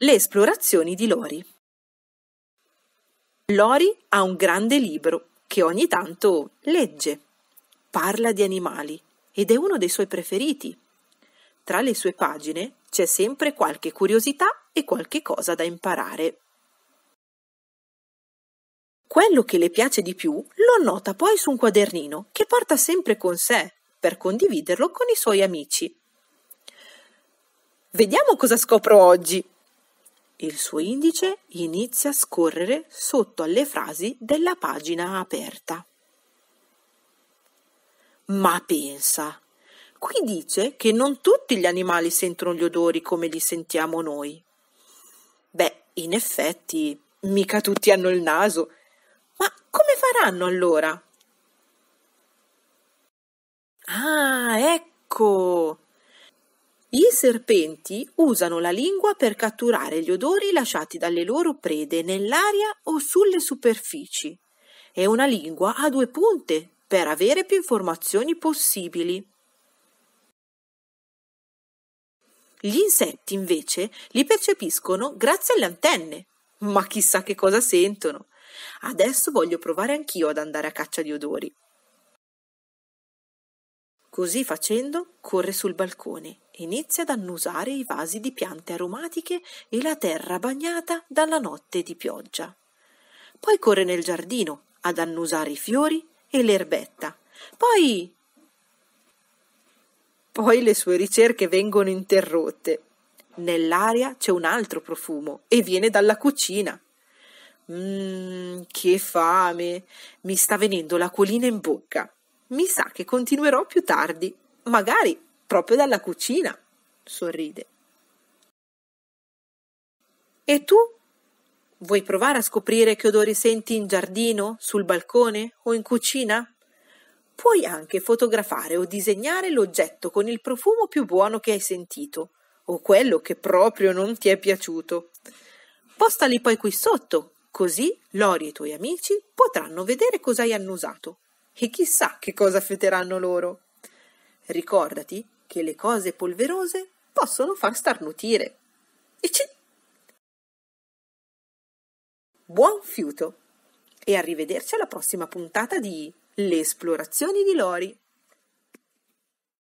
Le esplorazioni di Lori. Lori ha un grande libro che ogni tanto legge. Parla di animali ed è uno dei suoi preferiti. Tra le sue pagine c'è sempre qualche curiosità e qualche cosa da imparare. Quello che le piace di più lo annota poi su un quadernino che porta sempre con sé per condividerlo con i suoi amici. Vediamo cosa scopro oggi, il suo indice inizia a scorrere sotto alle frasi della pagina aperta. Ma pensa, qui dice che non tutti gli animali sentono gli odori come li sentiamo noi. Beh, in effetti, mica tutti hanno il naso. Ma come faranno allora? Ah, ecco! serpenti usano la lingua per catturare gli odori lasciati dalle loro prede nell'aria o sulle superfici e una lingua ha due punte per avere più informazioni possibili. Gli insetti invece li percepiscono grazie alle antenne, ma chissà che cosa sentono. Adesso voglio provare anch'io ad andare a caccia di odori. Così facendo, corre sul balcone inizia ad annusare i vasi di piante aromatiche e la terra bagnata dalla notte di pioggia. Poi corre nel giardino ad annusare i fiori e l'erbetta. Poi... Poi le sue ricerche vengono interrotte. Nell'aria c'è un altro profumo e viene dalla cucina. Mmm, che fame! Mi sta venendo l'acquolina in bocca. Mi sa che continuerò più tardi, magari Proprio dalla cucina, sorride. E tu? Vuoi provare a scoprire che odori senti in giardino, sul balcone o in cucina? Puoi anche fotografare o disegnare l'oggetto con il profumo più buono che hai sentito o quello che proprio non ti è piaciuto. Postali poi qui sotto, così Lori e i tuoi amici potranno vedere cosa hai annusato e chissà che cosa fetteranno loro. Ricordati che le cose polverose possono far starnutire. Ici! Buon fiuto! E arrivederci alla prossima puntata di Le esplorazioni di Lori.